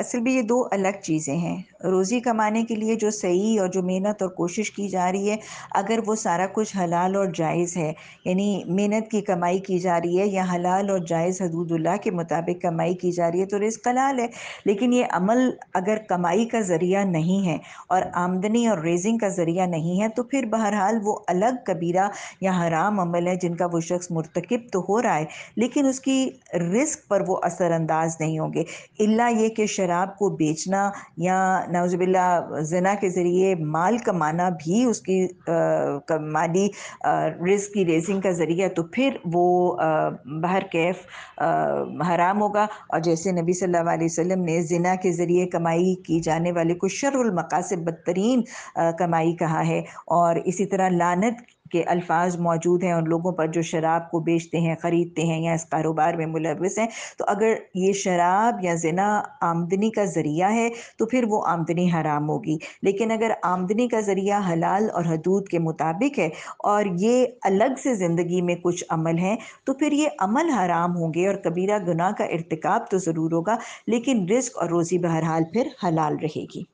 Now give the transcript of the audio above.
असल में ये दो अलग चीज़ें हैं रोज़ी कमाने के लिए जो सही और जो मेहनत और कोशिश की जा रही है अगर वो सारा कुछ हलाल और जायज़ है यानी मेहनत की कमाई की जा रही है या हलाल और जायज़ हदूदुल्ला के मुताबिक कमाई की जा रही है तो रिस्क हलाल है लेकिन ये अमल अगर कमाई का ज़रिया नहीं है और आमदनी और रेजिंग का ज़रिया नहीं है तो फिर बहरहाल वो अलग कबीरा या हराम अमल है जिनका वो शख्स मरतकब तो हो रहा है लेकिन उसकी रिस्क पर वो असरानंदाज नहीं होंगे अला ये कि शर शराब को बेचना या नवजबिल्ला जना के ज़रिए माल कमाना भी उसकी माली रिस्क की रेजिंग का ज़रिया तो फिर वो बाहर कैफ हराम होगा और जैसे नबी सल्लल्लाहु अलैहि वसल्लम ने जना के ज़रिए कमाई की जाने वाले को शरुल बदतरीन कमाई कहा है और इसी तरह लानत के अल्फाज मौजूद हैं और लोगों पर जो शराब को बेचते हैं ख़रीदते हैं या इस कारोबार में मुलविस हैं तो अगर ये शराब या जना आमदनी का ज़रिया है तो फिर वो आमदनी हराम होगी लेकिन अगर आमदनी का ज़रिया हलाल और हदूद के मुताबिक है और ये अलग से ज़िंदगी में कुछ अमल हैं तो फिर ये अमल हराम होंगे और कबीरा गुनाह का इरतकब तो ज़रूर होगा लेकिन रिस्क और रोज़ी बहरहाल फिर हलाल रहेगी